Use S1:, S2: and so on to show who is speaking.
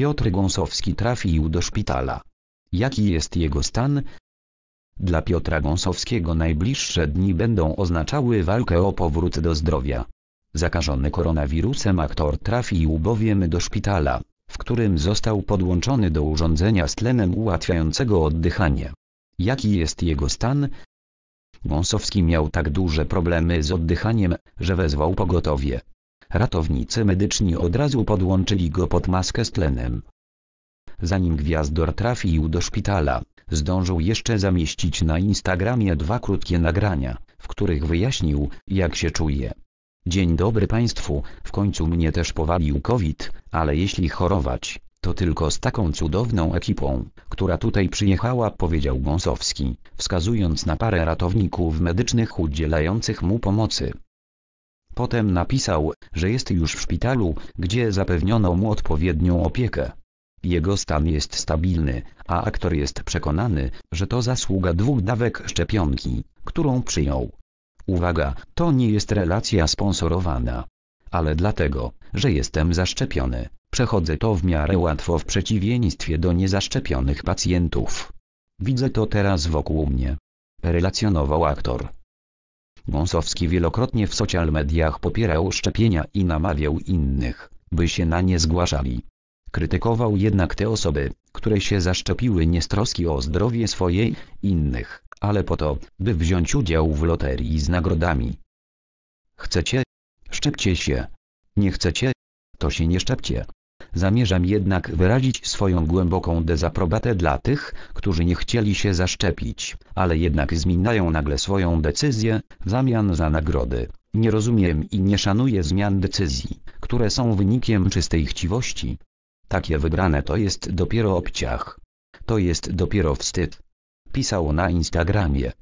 S1: Piotr Gąsowski trafił do szpitala. Jaki jest jego stan? Dla Piotra Gąsowskiego najbliższe dni będą oznaczały walkę o powrót do zdrowia. Zakażony koronawirusem aktor trafił bowiem do szpitala, w którym został podłączony do urządzenia z tlenem ułatwiającego oddychanie. Jaki jest jego stan? Gąsowski miał tak duże problemy z oddychaniem, że wezwał pogotowie ratownicy medyczni od razu podłączyli go pod maskę z tlenem. Zanim gwiazdor trafił do szpitala, zdążył jeszcze zamieścić na Instagramie dwa krótkie nagrania, w których wyjaśnił, jak się czuje. Dzień dobry Państwu, w końcu mnie też powalił COVID, ale jeśli chorować, to tylko z taką cudowną ekipą, która tutaj przyjechała, powiedział Gąsowski, wskazując na parę ratowników medycznych udzielających mu pomocy. Potem napisał, że jest już w szpitalu, gdzie zapewniono mu odpowiednią opiekę. Jego stan jest stabilny, a aktor jest przekonany, że to zasługa dwóch dawek szczepionki, którą przyjął. Uwaga, to nie jest relacja sponsorowana. Ale dlatego, że jestem zaszczepiony, przechodzę to w miarę łatwo w przeciwieństwie do niezaszczepionych pacjentów. Widzę to teraz wokół mnie. Relacjonował aktor. Wąsowski wielokrotnie w social mediach popierał szczepienia i namawiał innych, by się na nie zgłaszali. Krytykował jednak te osoby, które się zaszczepiły nie z troski o zdrowie swojej, innych, ale po to, by wziąć udział w loterii z nagrodami. Chcecie? Szczepcie się. Nie chcecie? To się nie szczepcie. Zamierzam jednak wyrazić swoją głęboką dezaprobatę dla tych, którzy nie chcieli się zaszczepić, ale jednak zmieniają nagle swoją decyzję, w zamian za nagrody. Nie rozumiem i nie szanuję zmian decyzji, które są wynikiem czystej chciwości. Takie wybrane to jest dopiero obciach. To jest dopiero wstyd. Pisał na Instagramie.